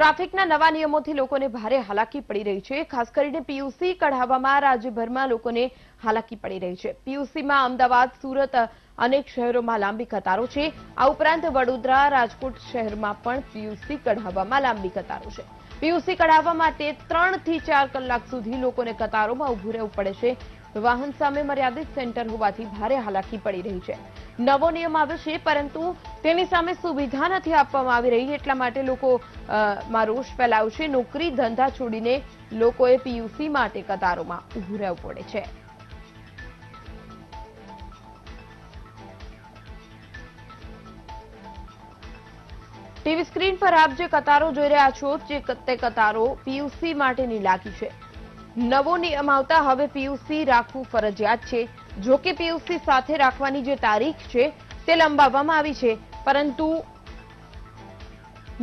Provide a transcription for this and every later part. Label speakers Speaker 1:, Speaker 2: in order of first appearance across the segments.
Speaker 1: ટ્રાફિકના નવા નિયમોથી લોકોને ભારે હાલાકી પડી રહી છે ખાસ કરીને પીયુસી કઢાવવામાં રાજ્યભરમાં લોકોને હાલાકી પડી રહી છે પીયુસીમાં અમદાવાદ સુરત અનેક શહેરોમાં લાંબી કતારો છે આ ઉપરાંત વડોદરા રાજકોટ શહેરમાં પણ પીયુસી કઢાવવામાં લાંબી કતારો છે પીયુસી કઢાવવા માટે ત્રણથી ચાર કલાક સુધી લોકોને કતારોમાં ઉભું રહેવું પડે છે વાહન સામે મર્યાદિત સેન્ટર હોવાથી ભારે હાલાકી પડી રહી છે નવો નિયમ આવ્યો પરંતુ તેની સામે સુવિધા નથી આપવામાં આવી રહી એટલા માટે લોકો રોષ ફેલાયો નોકરી ધંધા છોડીને લોકોએ પીયુસી માટે કતારોમાં ઉભું રહેવું પડે છે ટીવી સ્ક્રીન પર આપ જે કતારો જોઈ રહ્યા છો તે કતારો પીયુસી માટેની લાગી છે નવો નિયમ આવતા હવે પીયુસી રાખવું ફરજિયાત છે જો કે પીયુસી સાથે રાખવાની જે તારીખ છે તે લંબાવવામાં આવી છે પરંતુ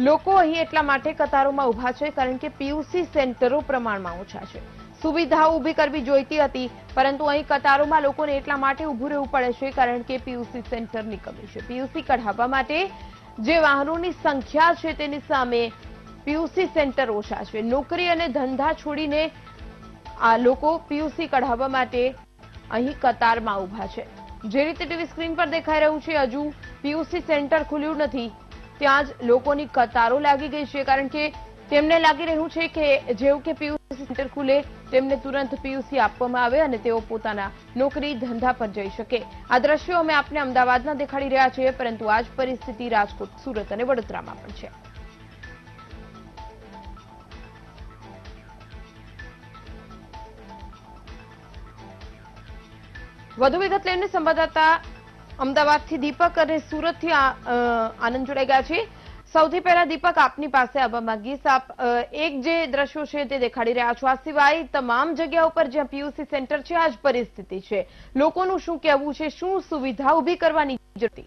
Speaker 1: લોકો અહીં એટલા માટે કતારોમાં ઊભા છે કારણ કે પીયુસી સેન્ટરો પ્રમાણમાં ઓછા છે સુવિધાઓ ઊભી કરવી જોઈતી હતી પરંતુ અહીં કતારોમાં લોકોને એટલા માટે ઊભું રહેવું પડે છે કારણ કે પીયુસી સેન્ટરની કમી છે પીયુસી કઢાવવા માટે જે વાહનોની સંખ્યા છે તેની સામે પીયુસી સેન્ટર ઓછા છે નોકરી અને ધંધા છોડીને આ લોકો પીયુસી કઢાવવા માટે અહીં કતારમાં ઉભા છે જે રીતે ટીવી સ્ક્રીન પર દેખાઈ રહ્યું છે હજુ પીયુસી સેન્ટર ખુલ્યું નથી ત્યાં જ લોકોની કતારો લાગી ગઈ છે કારણ કે તેમને લાગી રહ્યું છે કે જેવું કે પીયુસી સેન્ટર ખુલે તેમને તુરંત પીયુસી આપવામાં આવે અને તેઓ પોતાના નોકરી ધંધા પર જઈ શકે આ દ્રશ્યો અમે આપને અમદાવાદના દેખાડી રહ્યા છીએ પરંતુ આ જ પરિસ્થિતિ રાજકોટ સુરત અને વડોદરામાં પણ છે વધુ વિગત લઈને સંવાદદાતા અમદાવાદથી દીપક અને સુરતથી આનંદ જોડાઈ ગયા છે સૌથી પહેલા દીપક આપની પાસે આવવા માંગીશ આપ એક જે દ્રશ્યો છે તે દેખાડી રહ્યા છો આ સિવાય તમામ જગ્યા ઉપર જ્યાં પીયુસી સેન્ટર છે આ જ પરિસ્થિતિ છે લોકોનું શું કહેવું છે શું સુવિધા ઉભી કરવાની જરૂર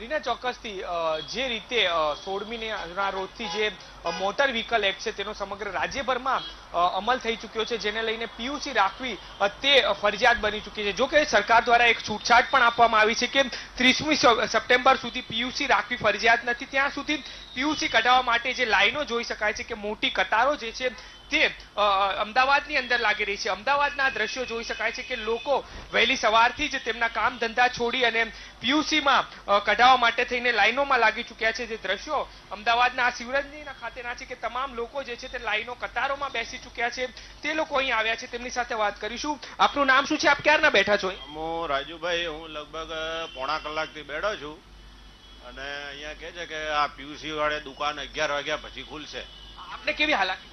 Speaker 2: રીના ચોક્કસથી જે રીતે સોળમી ના રોજથી જે મોટર વ્હીકલ એક્ટ છે તેનો સમગ્ર રાજ્યભરમાં અમલ થઈ ચૂક્યો છે જેને લઈને પીયુસી રાખવી તે ફરજિયાત બની ચૂકી છે જો કે સરકાર દ્વારા એક છૂટછાટ પણ આપવામાં આવી છે કે ત્રીસમી સપ્ટેમ્બર સુધી પીયુસી રાખવી ફરજિયાત નથી ત્યાં સુધી પીયુસી કઢાવવા માટે જે લાઈનો જોઈ શકાય છે કે મોટી કતારો જે છે તે અમદાવાદની અંદર લાગી રહી છે અમદાવાદના દ્રશ્યો જોઈ શકાય છે કે લોકો વહેલી સવારથી જ તેમના કામ ધંધા છોડી અને પીયુસીમાં કઢાવવા માટે થઈને લાઈનોમાં લાગી ચૂક્યા છે જે દ્રશ્યો અમદાવાદના આ શિવરંજનીના ખાતેના છે કે તમામ લોકો જે છે તે લાઈનો કતારોમાં બેસી ચૂક્યા છે તે લોકો અહીં આવ્યા છે તેમની સાથે વાત કરીશું આપનું નામ શું છે આપ ક્યારના બેઠા છો હું રાજુભાઈ હું
Speaker 3: લગભગ પોણા કલાકથી બેઠો છું અને અહીંયા કે છે કે આ પીયુસી વાળે દુકાન અગિયાર વાગ્યા પછી ખુલશે
Speaker 2: આપને કેવી હાલાકી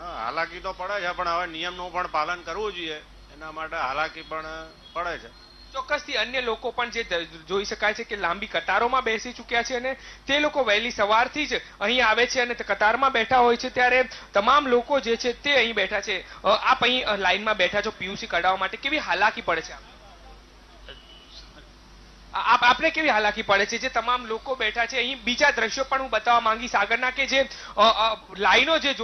Speaker 3: હાલાકી તો પડે છે પણ હવે નિયમનું પણ
Speaker 2: પાલન કરવું જોઈએ એના માટે હાલાકી પણ પડે છે ચોક્કસથી અન્ય લોકો પણ જે જોઈ શકાય છે કે લાંબી કતારોમાં બેસી ચૂક્યા છે અને તે લોકો વહેલી સવારથી જ અહીં આવે છે અને કતારમાં બેઠા હોય છે ત્યારે તમામ લોકો જે છે તે અહીં બેઠા છે આપ અહીં લાઈનમાં બેઠા છો પીયુસી કઢાવવા માટે કેવી હાલાકી પડે છે આપણે કેવી હાલાકી પડે છે જે તમામ લોકો બેઠા છે અહીં બીજા દ્રશ્યો પણ હું બતાવવા માંગીશ આગળના કે જે લાઈનો જે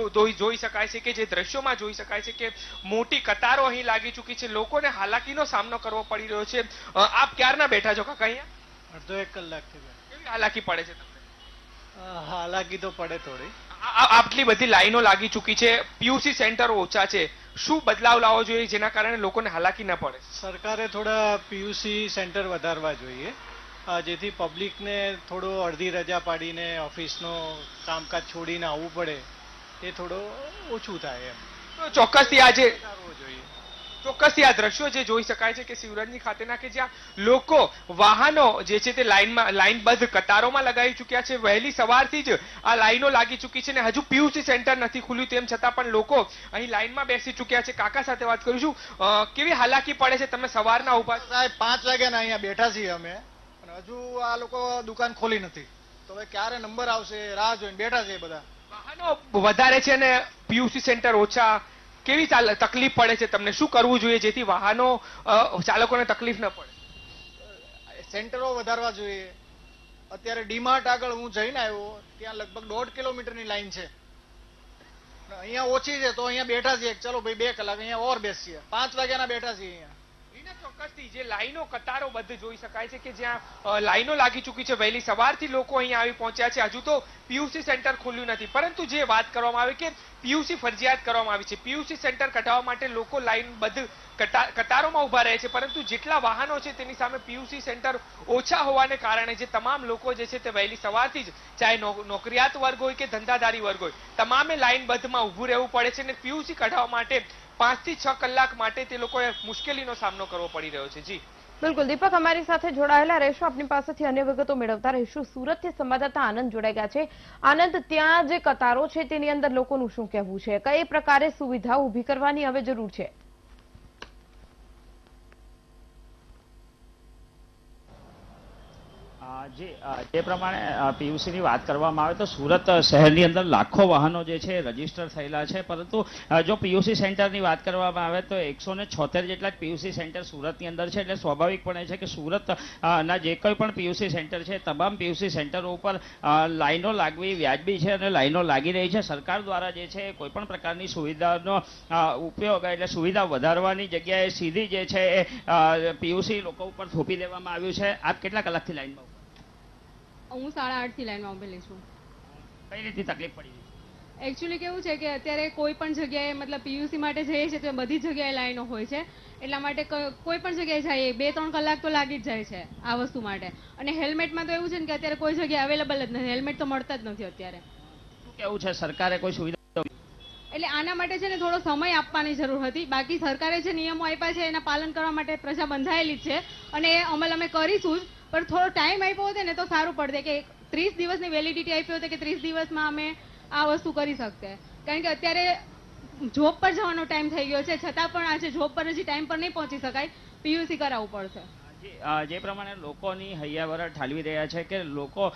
Speaker 2: જોઈ શકાય છે કે જે દ્રશ્યોમાં જોઈ શકાય છે કે મોટી કતારો અહીં લાગી ચૂકી છે લોકોને હાલાકીનો સામનો કરવો પડી રહ્યો છે આપ ક્યારના બેઠા છો કાકા અહીંયા અડધો એક કલાકથી કેવી હાલાકી પડે છે તમને હાલાકી તો પડે થોડી આટલી બધી લાઈનો લાગી ચૂકી છે પીયુસી સેન્ટરો ઓછા છે શું બદલાવ લાવવો જોઈએ જેના કારણે લોકોને હાલાકી ન પડે
Speaker 3: સરકારે થોડા પીયુસી સેન્ટર વધારવા જોઈએ જેથી પબ્લિકને થોડો અડધી રજા પાડીને ઓફિસનો
Speaker 2: કામકાજ છોડીને આવવું પડે એ થોડો ઓછું થાય એમ ચોક્કસથી આજે જોઈએ ચોક્કસ આ દ્રશ્યો જે જોઈ શકાય છે કે શિવરંજની ખાતેના કે જ્યાં લોકો વાહનો જે છે તે લાઇનમાં લાઇનબદ્ધ કતારોમાં લગાવી ચૂક્યા છે વહેલી સવારથી જ આ લાઇનો લાગી ચૂકી છે ને હજુ પીયુસી સેન્ટર નથી ખુલ્યું તેમ છતાં પણ લોકો અહીં લાઇનમાં બેસી ચૂક્યા છે કાકા સાથે વાત કરું છું કેવી હાલાકી પડે છે તમે સવારના ઉભા સાહેબ પાંચ વાગ્યાના અહીંયા બેઠા છીએ અમે અને
Speaker 3: હજુ આ લોકો દુકાન ખોલી નથી તો હવે ક્યારે નંબર આવશે રાહ જોઈને બેઠા છે બધા
Speaker 2: વાહનો વધારે છે ને પીયુસી સેન્ટર ઓછા કેવી તકલીફ પડે છે તમને શું કરવું જોઈએ જેથી વાહનો ચાલકોને તકલીફ ન પડે
Speaker 3: સેન્ટરો વધારવા જોઈએ અત્યારે ડીમાર્ટ આગળ હું જઈને આવ્યો ત્યાં લગભગ દોઢ કિલોમીટરની લાઈન છે અહીંયા ઓછી છે તો અહીંયા બેઠા છીએ ચલો ભાઈ બે
Speaker 2: કલાક અહીંયા ઓર બેસીએ પાંચ વાગ્યાના બેઠા છીએ અહીંયા લાઈનો લાગી ચૂકી છે વહેલી સવારથી લોકો અહીં આવી પહોંચ્યા છે હજુ તો પીયુસી સેન્ટર ખુલ્યું નથી પરંતુ જે વાત કરવામાં આવે કે પીયુસી ફરજિયાત કરવામાં આવી છે પીયુસી સેન્ટર કઢાવવા માટે લોકો લાઈન બધ કતારોમાં ઉભા રહે છે પરંતુ જેટલા વાહનો છે તેની સામે પીયુસી સેન્ટર ઓછા હોવાને કારણે જે તમામ લોકો જે છે તે વહેલી સવારથી જ ચાહે નોકરિયાત વર્ગ હોય કે ધંધાધારી વર્ગ હોય તમામે લાઈનબદ્ધમાં ઊભું રહેવું પડે છે અને પીયુસી કઢાવવા માટે પાંચ થી છ કલાક માટે તે લોકોએ મુશ્કેલીનો સામનો કરવો પડી રહ્યો છે જી
Speaker 1: બિલકુલ દીપક અમારી સાથે જોડાયેલા રહેશો આપની પાસેથી અન્ય વિગતો મેળવતા રહીશું સુરતથી સંવાદદાતા આનંદ જોડાઈ ગયા છે આનંદ ત્યાં જે કતારો છે તેની અંદર લોકોનું શું કહેવું છે કઈ પ્રકારે સુવિધા ઊભી કરવાની હવે જરૂર છે
Speaker 4: જે જે પ્રમાણે પીયુસીની વાત કરવામાં આવે તો સુરત શહેરની અંદર લાખો વાહનો જે છે રજીસ્ટર થયેલા છે પરંતુ જો પીયુસી સેન્ટરની વાત કરવામાં આવે તો એકસો ને છોતેર જેટલા પીયુસી સેન્ટર સુરતની અંદર છે એટલે સ્વાભાવિકપણે છે કે સુરતના જે કોઈ પણ પીયુસી સેન્ટર છે તમામ પીયુસી સેન્ટરો ઉપર લાઈનો લાગવી વ્યાજબી છે અને લાઇનો લાગી રહી છે સરકાર દ્વારા જે છે કોઈ પણ પ્રકારની સુવિધાનો ઉપયોગ એટલે સુવિધા વધારવાની જગ્યાએ સીધી જે છે એ પીયુસી લોકો ઉપર થોપી દેવામાં આવ્યું છે આપ કેટલા કલાકથી લાઈનમાં
Speaker 1: હું સાડા આઠથી લાઈનમાં ઉભેલી છું
Speaker 4: કઈ રીતની તકલીફ પડી
Speaker 1: એકચ્યુઅલી કેવું છે કે અત્યારે કોઈ પણ જગ્યાએ મતલબ પીયુસી માટે જઈએ છીએ તો બધી જગ્યાએ લાઈનો હોય છે એટલા માટે કોઈ પણ જગ્યાએ જઈએ બે ત્રણ કલાક તો લાગી જ જાય છે આ વસ્તુ માટે અને હેલ્મેટમાં તો એવું છે ને કે અત્યારે કોઈ જગ્યાએ અવેલેબલ જ નથી હેલ્મેટ તો મળતા જ નથી અત્યારે
Speaker 4: કેવું છે સરકારે કોઈ સુવિધા
Speaker 1: એટલે આના માટે છે ને થોડો સમય આપવાની જરૂર હતી બાકી સરકારે જે નિયમો આપ્યા છે એના પાલન કરવા માટે પ્રજા બંધાયેલી છે અને એ અમલ અમે કરીશું જ પણ થોડો ટાઈમ આપ્યો હતો ને તો સારું પડશે કે ત્રીસ દિવસની વેલિડિટી આપી હતો કે ત્રીસ દિવસમાં અમે આ વસ્તુ કરી શકીએ કારણ કે અત્યારે જોબ પર જવાનો ટાઈમ થઈ ગયો છે છતાં પણ આજે જોબ પર હજી ટાઈમ પર નહીં પહોંચી શકાય પીયુસી કરાવવું પડશે
Speaker 4: જે પ્રમાણે લોકોની હૈયાવરણ ઠાલવી રહ્યા છે કે લોકો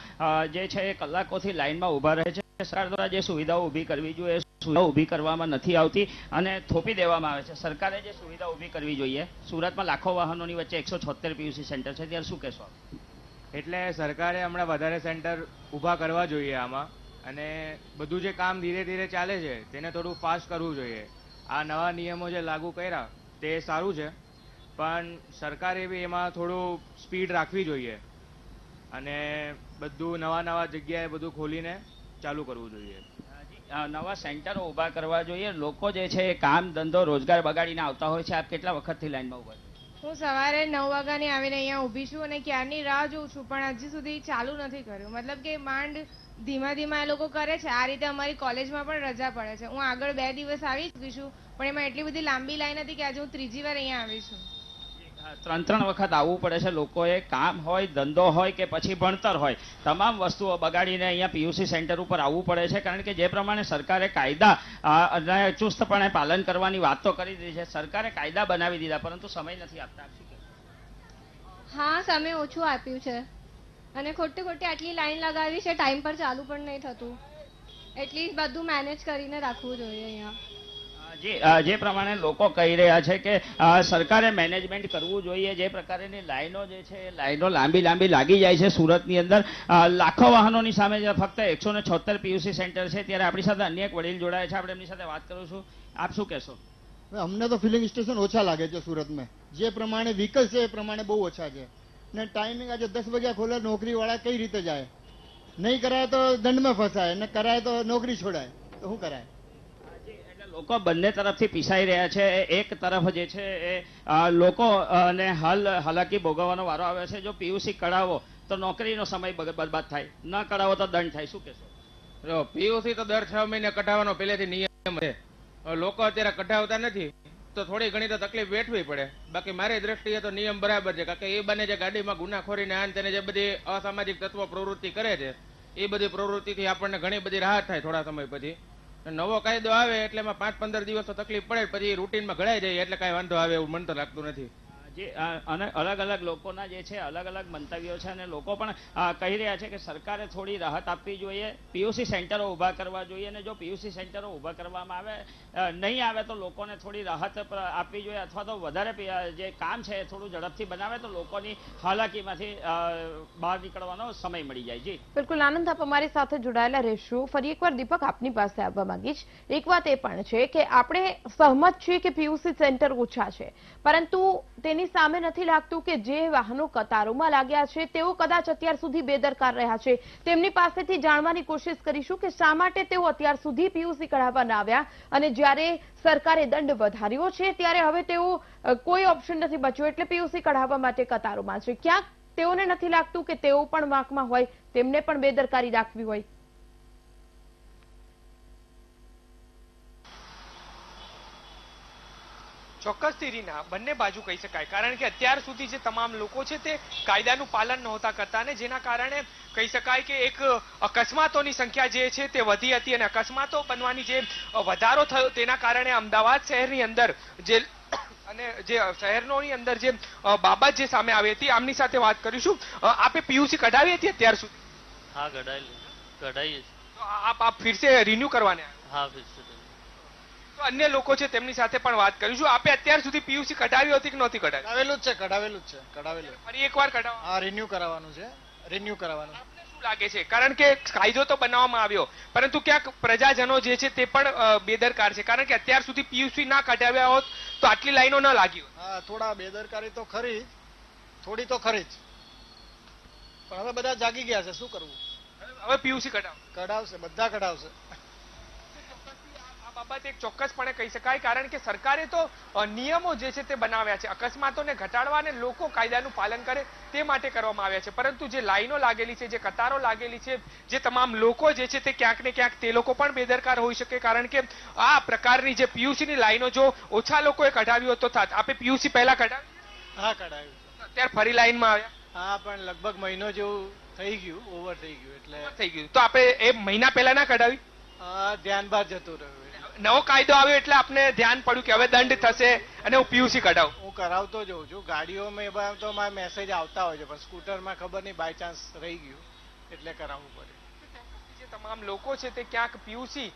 Speaker 4: જે છે એ કલાકોથી લાઇનમાં ઊભા રહે છે સરકાર દ્વારા જે સુવિધાઓ ઊભી કરવી જોઈએ સુવિધા ઊભી કરવામાં નથી આવતી અને થોપી દેવામાં આવે છે સરકારે જે સુવિધા ઊભી કરવી જોઈએ સુરતમાં લાખો વાહનોની વચ્ચે એકસો છોતેર પીયુસી સેન્ટર છે ત્યારે શું કહેશો એટલે સરકારે હમણાં વધારે સેન્ટર ઊભા કરવા જોઈએ આમાં
Speaker 2: અને બધું જે કામ ધીરે ધીરે ચાલે છે તેને થોડું ફાસ્ટ કરવું જોઈએ આ નવા નિયમો જે લાગુ કર્યા તે સારું છે પણ સરકારે બી એમાં થોડું સ્પીડ
Speaker 4: રાખવી જોઈએ અને બધું નવા નવા જગ્યાએ બધું ખોલીને ચાલુ કરવું જોઈએ નવા સેન્ટરો ઊભા કરવા જોઈએ લોકો જે છે એ કામ ધંધો રોજગાર બગાડીને આવતા હોય છે આપ કેટલા વખતથી લાઈનમાં ઊભા
Speaker 1: હું સવારે નવ વાગ્યાની આવીને અહીંયા ઊભી છું અને ક્યારની રાહ જોઉં છું પણ હજી સુધી ચાલુ નથી કર્યું મતલબ કે માંડ ધીમા ધીમા એ લોકો કરે છે આ રીતે અમારી કોલેજમાં પણ રજા પડે છે હું આગળ બે દિવસ આવી ચૂકી છું પણ એમાં એટલી બધી લાંબી લાઈન હતી કે આજે હું ત્રીજી વાર અહીંયા આવી છું
Speaker 4: ત્રણ ત્રણ વખત આવવું પડે છે લોકોએ કામ હોય ધંધો હોય કે પછી ભણતર હોય તમામ વસ્તુઓ બગાડીને અહીંયા પીયુસી સેન્ટર ઉપર આવવું પડે છે કારણ કે જે પ્રમાણે સરકારે કાયદા ચુસ્તપણે પાલન કરવાની વાત તો કરી દીધી છે સરકારે કાયદા બનાવી દીધા પરંતુ સમય નથી આપતા
Speaker 1: હા સામે ઓછું આપ્યું છે અને ખોટી ખોટી આટલી લાઈન લગાવી છે ટાઈમ પર ચાલુ પણ નહીં થતું
Speaker 4: એટલી બધું મેનેજ કરીને રાખવું જોઈએ અહીંયા જે પ્રમાણે લોકો કહી રહ્યા છે કે સરકારે મેનેજમેન્ટ કરવું જોઈએ જે પ્રકારની લાઈનો જે છે લાઈનો લાંબી લાંબી લાગી જાય છે સુરતની અંદર લાખો વાહનોની સામે ફક્ત એકસો ને છોતેર પીયુસી સેન્ટર છે ત્યારે આપણી સાથે અન્ય એક વડીલ જોડાયા છે આપણે એમની સાથે વાત કરીશું આપ શું કહેશો
Speaker 3: અમને તો ફિલિંગ સ્ટેશન ઓછા લાગે છે સુરતમાં જે પ્રમાણે વ્હીકલ છે એ પ્રમાણે બહુ ઓછા છે ને ટાઈમિંગ આજે દસ વાગ્યા ખોલે નોકરીવાળા કઈ રીતે જાય નહીં કરાય તો દંડમાં ફસાય ને કરાય તો નોકરી છોડાય તો શું કરાય
Speaker 4: લોકો બંને તરફથી પીસાઈ રહ્યા છે એક તરફ જે છે એ લોકો અને હાલ હાલાકી ભોગવવાનો વારો આવે છે જો પીયુસી કઢાવો તો નોકરીનો સમય બરબાદ થાય ન કઢાવો તો દંડ થાય શું કહેશો પીયુસી તો દર છ મહિને કઢાવવાનો પહેલેથી નિયમ છે લોકો અત્યારે કઢાવતા નથી
Speaker 2: તો થોડી ઘણી તો તકલીફ વેઠવી પડે બાકી મારી દ્રષ્ટિએ તો નિયમ બરાબર છે કારણ કે એ બને જે ગાડીમાં
Speaker 3: ગુનાખોરીને આન તેને જે બધી અસામાજિક તત્વો પ્રવૃત્તિ કરે છે એ બધી પ્રવૃત્તિથી આપણને ઘણી બધી રાહત થાય થોડા સમય પછી નવો કાયદો આવે એટલે એમાં પાંચ પંદર દિવસો તકલીફ પડે પછી રૂટીનમાં
Speaker 4: ઘડાઈ જાય એટલે કાંઈ વાંધો આવે એવું મન તો લાગતું નથી જે અને અલગ અલગ લોકોના જે છે અલગ અલગ મંતવ્યો છે અને લોકો પણ કહી રહ્યા છે કે સરકારે થોડી રાહત આપવી જોઈએ પીયુસી સેન્ટરો ઊભા કરવા જોઈએ અને જો પીયુસી સેન્ટરો ઊભા કરવામાં આવે નહીં આવે તો લોકોને થોડી રાહત આપવી જોઈએ અથવા તો વધારે જે કામ છે એ થોડું ઝડપથી બનાવે તો લોકોની હાલાકીમાંથી બહાર નીકળવાનો સમય મળી જાય જી
Speaker 1: બિલકુલ આનંદ આપ અમારી સાથે જોડાયેલા રહેશું ફરી એકવાર દીપક આપની પાસે આવવા માંગીશ એક વાત એ પણ છે કે આપણે સહમત છીએ કે પીયુસી સેન્ટર ઓછા છે પરંતુ તેની કોઈની સામે નથી લાગતું કે જે વાહનો કતારોમાં લાગ્યા છે તેઓ કદાચ અત્યાર સુધી બેદરકાર રહ્યા છે તેમની પાસેથી જાણવાની કોશિશ કરીશું કે શા માટે તેઓ અત્યાર સુધી પીયુસી કઢાવવા ના આવ્યા અને જ્યારે સરકારે દંડ વધાર્યો છે ત્યારે હવે તેઓ કોઈ ઓપ્શન નથી બચ્યો એટલે પીયુસી કઢાવવા માટે કતારોમાં છે ક્યાંક તેઓને નથી લાગતું કે તેઓ પણ વાંકમાં હોય તેમને પણ બેદરકારી રાખવી હોય
Speaker 2: ચોક્કસથી રીના બંને બાજુ કહી શકાય કારણ કે અત્યાર સુધી જે તમામ લોકો છે તે કાયદાનું પાલન નહોતા કરતા અને જેના કારણે કહી શકાય કે એક અકસ્માતોની સંખ્યા જે છે તે વધી હતી અને અકસ્માતો બનવાની જે વધારો થયો તેના કારણે અમદાવાદ શહેરની અંદર જે અને જે શહેરોની અંદર જે બાબત જે સામે આવી હતી આમની સાથે વાત કરીશું આપે પીયુસી કઢાવી હતી અત્યાર સુધી હા કઢાવી કઢાવી આપ આપ ફિરસે રિન્યુ કરવાને હા ફિરસે અન્ય લોકો છે તેમની સાથે પણ વાત કરીશું આપે અત્યાર સુધી પીયુસી કઢાવી હતી કે નહોતી કઢાવી કઢાવેલું છે કઢાવેલું છે કઢાવેલું ફરી એકવાર કઢાવવા રિન્યુ કરાવવાનું છે રિન્યુ કરાવવાનું લાગે છે કારણ કે કાયદો તો બનાવવામાં આવ્યો પરંતુ ક્યાંક પ્રજાજનો જે છે તે પણ બેદરકાર છે કારણ કે અત્યાર સુધી પીયુસી ના કઢાવ્યા હોત તો આટલી લાઈનો ન લાગી
Speaker 3: હા થોડા બેદરકારી તો ખરી થોડી તો ખરી જ પણ હવે બધા જાગી ગયા છે શું કરવું હવે પીયુસી કઢાવ કઢાવશે બધા કઢાવશે
Speaker 2: બાબત ચોક્કસપણે કહી શકાય કારણ કે સરકારે તો નિયમો જે છે તે બનાવ્યા છે અકસ્માતોને ઘટાડવા અને લોકો કાયદાનું પાલન કરે તે માટે કરવામાં આવ્યા છે પરંતુ જે લાઈનો લાગેલી છે જે કતારો લાગેલી છે જે તમામ લોકો જે છે તે ક્યાંક ને ક્યાંક તે લોકો પણ બેદરકાર હોઈ શકે કારણ કે આ પ્રકારની જે પીયુસીની લાઈનો જો ઓછા લોકોએ કઢાવ્યું હોત થાત આપે પીયુસી પહેલા કઢાવ્યું
Speaker 3: હા કઢાવ્યું
Speaker 2: અત્યારે ફરી લાઈનમાં આવ્યા
Speaker 3: હા પણ લગભગ મહિનો જેવું થઈ ગયું ઓવર થઈ ગયું એટલે થઈ ગયું
Speaker 2: તો આપણે એ મહિના પહેલા ના કઢાવી
Speaker 3: ધ્યાન બાદ જતું રહ્યું
Speaker 2: નવો કાયદો આવ્યો એટલે આપણે ધ્યાન પડ્યું કે હવે દંડ થશે અને હું પીયુસી કઢાવું
Speaker 3: હું કરાવતો જ હોઉં છું ગાડીઓમાં તો મારા મેસેજ આવતા હોય છે પણ
Speaker 2: સ્કૂટરમાં ખબર નહીં બાય ચાન્સ રહી ગયું એટલે કરાવવું પડે તમામ લોકો છે તે ક્યાંક પીયુસી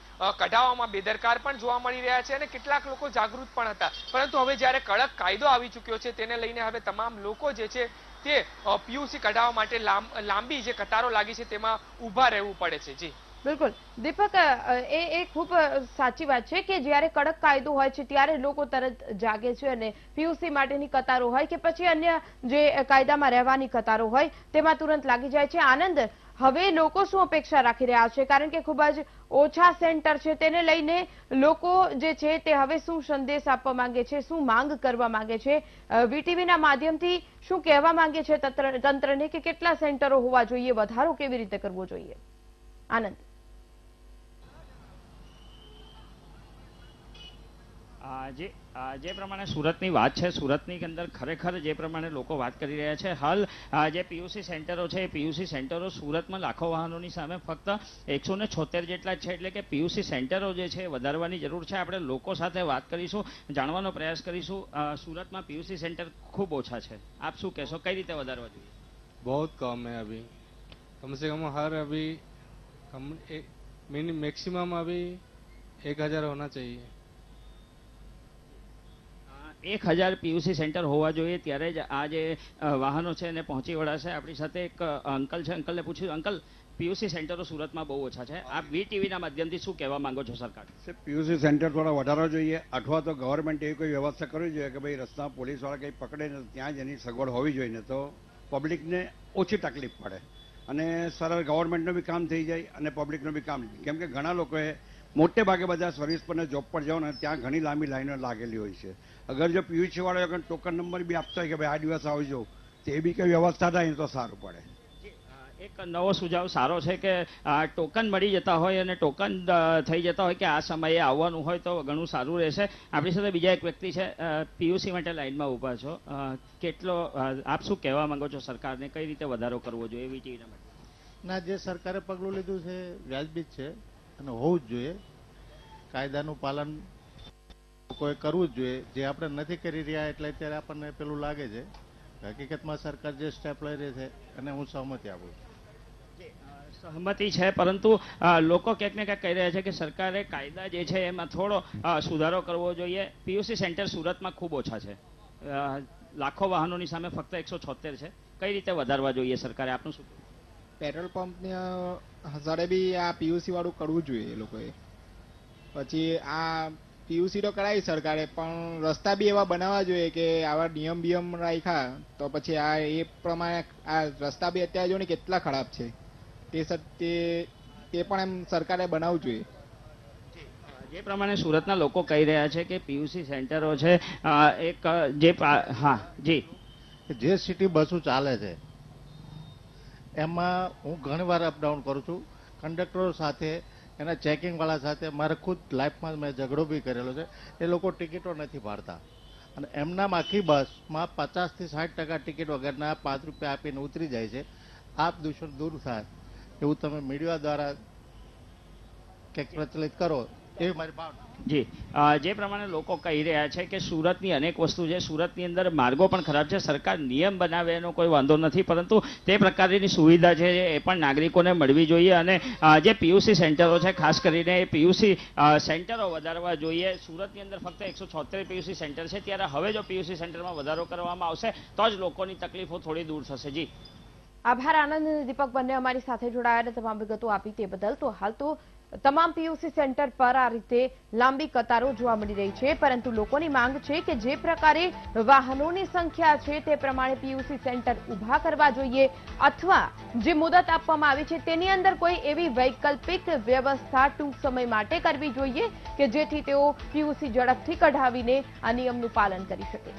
Speaker 2: કઢાવવામાં બેદરકાર પણ જોવા મળી રહ્યા છે અને કેટલાક લોકો જાગૃત પણ હતા પરંતુ હવે જ્યારે કડક કાયદો આવી ચૂક્યો છે તેને લઈને હવે તમામ લોકો જે છે તે પીયુસી કઢાવવા માટે લાંબી જે કતારો લાગી છે તેમાં ઊભા રહેવું પડે છે જી
Speaker 1: બિલકુલ દીપક એ એ ખૂબ સાચી વાત છે કે જ્યારે કડક કાયદો હોય છે ત્યારે લોકો તરત જાગે છે અને પીયુસી માટેની કતારો હોય કે પછી અન્ય જે કાયદામાં રહેવાની કતારો હોય તેમાં તુરંત લાગી જાય છે આનંદ હવે લોકો શું અપેક્ષા રાખી રહ્યા છે કારણ કે ખૂબ જ ઓછા સેન્ટર છે તેને લઈને લોકો જે છે તે હવે શું સંદેશ આપવા માંગે છે શું માંગ કરવા માંગે છે વીટીવીના માધ્યમથી શું કહેવા માંગે છે તંત્રને કે કેટલા સેન્ટરો હોવા જોઈએ વધારો કેવી રીતે કરવો જોઈએ આનંદ
Speaker 4: જે જે પ્રમાણે સુરતની વાત છે સુરતની અંદર ખરેખર જે પ્રમાણે લોકો વાત કરી રહ્યા છે હાલ જે પીયુસી સેન્ટરો છે એ પીયુસી સેન્ટરો સુરતમાં લાખો વાહનોની સામે ફક્ત એકસો ને છોતેર જેટલા છે એટલે કે પીયુસી સેન્ટરો જે છે વધારવાની જરૂર છે આપણે લોકો સાથે વાત કરીશું જાણવાનો પ્રયાસ કરીશું સુરતમાં પીયુસી સેન્ટર ખૂબ ઓછા છે આપ શું કહેશો કઈ રીતે વધારવા જોઈએ
Speaker 3: બહુત કમ હૈ અભી કમ સે કમ હર અભી કમ
Speaker 4: મિનિમમ મેક્સિમમ અભી એક હજાર હોના ચાહીએ એક હજાર પીયુસી સેન્ટર હોવા જોઈએ ત્યારે જ આ જે વાહનો છે એને પહોંચી વળાશે આપણી સાથે એક અંકલ છે અંકલને પૂછ્યું અંકલ પીયુસી સેન્ટરો સુરતમાં બહુ ઓછા છે આ વી માધ્યમથી શું કહેવા માંગો છો સરકાર
Speaker 3: પીયુસી સેન્ટર થોડા વધારવા જોઈએ અથવા તો ગવર્મેન્ટ એવી કોઈ વ્યવસ્થા કરવી જોઈએ કે ભાઈ રસ્તા પોલીસવાળા કંઈ પકડે ને ત્યાં જ એની સગવડ હોવી જોઈએ ને તો પબ્લિકને ઓછી તકલીફ પડે અને સરળ ગવર્મેન્ટનું બી કામ થઈ જાય અને પબ્લિકનું બી કામ કેમ કે ઘણા લોકોએ મોટે ભાગે બધા સર્વિસ પરને જોબ પર જાઓ ને ત્યાં ઘણી લાંબી લાઈનો લાગેલી હોય છે અગર જો પીયુસી વાળો અગર ટોકન નંબર બી આપતો હોય કે ભાઈ આ દિવસ આવજો તો એ બી કઈ વ્યવસ્થા થાય તો સારું પડે
Speaker 4: એક નવો સુઝાવ સારો છે કે ટોકન મળી જતા હોય અને ટોકન થઈ જતા હોય કે આ સમયે આવવાનું હોય તો ઘણું સારું રહેશે આપણી સાથે બીજા એક વ્યક્તિ છે પીયુસી માટે લાઇનમાં ઊભા છો કેટલો આપ શું કહેવા માંગો છો સરકારને કઈ રીતે વધારો કરવો જોઈએ એવી ટીવીના માટે
Speaker 3: ના જે સરકારે પગલું લીધું છે વ્યાજબી છે અને હોવું જ જોઈએ કાયદાનું પાલન કોઈ કરવું જ જોઈએ જે આપણે નથી કરી રહ્યા એટલે અત્યારે આપણને પેલું લાગે છે હકીકતમાં સરકાર જે સ્ટેપ લઈ રહી
Speaker 4: છે અને હું સહમતી આપું છું સહમતિ છે પરંતુ લોકો ક્યાંક ને ક્યાંક કહી રહ્યા છે કે સરકારે કાયદા જે છે એમાં થોડો સુધારો કરવો જોઈએ પીયુસી સેન્ટર સુરતમાં ખૂબ ઓછા છે લાખો વાહનોની સામે ફક્ત એકસો છોતેર છે કઈ રીતે વધારવા જોઈએ સરકારે આપનું શું
Speaker 3: પેટ્રોલ પંપને હજારે બી આ પીયુસી વાળું કરવું જોઈએ એ લોકોએ પછી આ પીયુસી તો કરાવી સરકારે પણ રસ્તા બી એવા બનાવવા જોઈએ કે આવા નિયમ બિયમ રાખ્યા તો પછી આ એ પ્રમાણે આ રસ્તા બી અત્યારે જો ને કેટલા ખરાબ છે તે તે તે પણ એમ સરકારે
Speaker 4: બનાવવું જોઈએ જે પ્રમાણે સુરતના લોકો કહી રહ્યા છે કે પીયુસી સેન્ટરો છે એક જે હા જી જે સિટી બસો ચાલે છે
Speaker 3: એમાં હું ઘણી વાર અપડાઉન કરું છું કંડક્ટરો સાથે એના ચેકિંગવાળા સાથે મારે ખુદ લાઈફમાં મેં ઝઘડો બી કરેલો છે એ લોકો ટિકિટો નથી પાડતા અને એમના આખી બસમાં પચાસથી સાઠ ટકા ટિકિટ વગરના પાંચ રૂપિયા આપીને ઉતરી જાય છે આ દૂષણ દૂર થાય એવું તમે મીડિયા દ્વારા કે પ્રચલિત કરો
Speaker 4: જી જે પ્રમાણે લોકો કહી રહ્યા છે કે સુરતની અનેક વસ્તુ છે સુરતની અંદર માર્ગો પણ ખરાબ છે સરકાર નિયમ બનાવે એનો કોઈ વાંધો નથી પરંતુ તે પ્રકારની સુવિધા છે એ પણ નાગરિકોને મળવી જોઈએ અને જે પીયુસી સેન્ટરો છે ખાસ કરીને એ પીયુસી સેન્ટરો વધારવા જોઈએ સુરતની અંદર ફક્ત એકસો છોતેર પીયુસી સેન્ટર છે ત્યારે હવે જો પીયુસી સેન્ટરમાં વધારો કરવામાં આવશે તો જ લોકોની તકલીફો થોડી દૂર થશે જી
Speaker 1: આભાર આનંદ દીપક બંને અમારી સાથે જોડાયા અને તમામ વિગતો આપી તે બદલ તો હાલ તો તમામ પીયુસી સેન્ટર પર આ રીતે લાંબી કતારો જોવા મળી રહી છે પરંતુ લોકોની માંગ છે કે જે પ્રકારે વાહનોની સંખ્યા છે તે પ્રમાણે પીયુસી સેન્ટર ઉભા કરવા જોઈએ અથવા જે મુદત આપવામાં આવી છે તેની અંદર કોઈ એવી વૈકલ્પિક વ્યવસ્થા ટૂંક સમય માટે કરવી જોઈએ કે જેથી તેઓ પીયુસી ઝડપથી કઢાવીને આ નિયમનું પાલન કરી શકે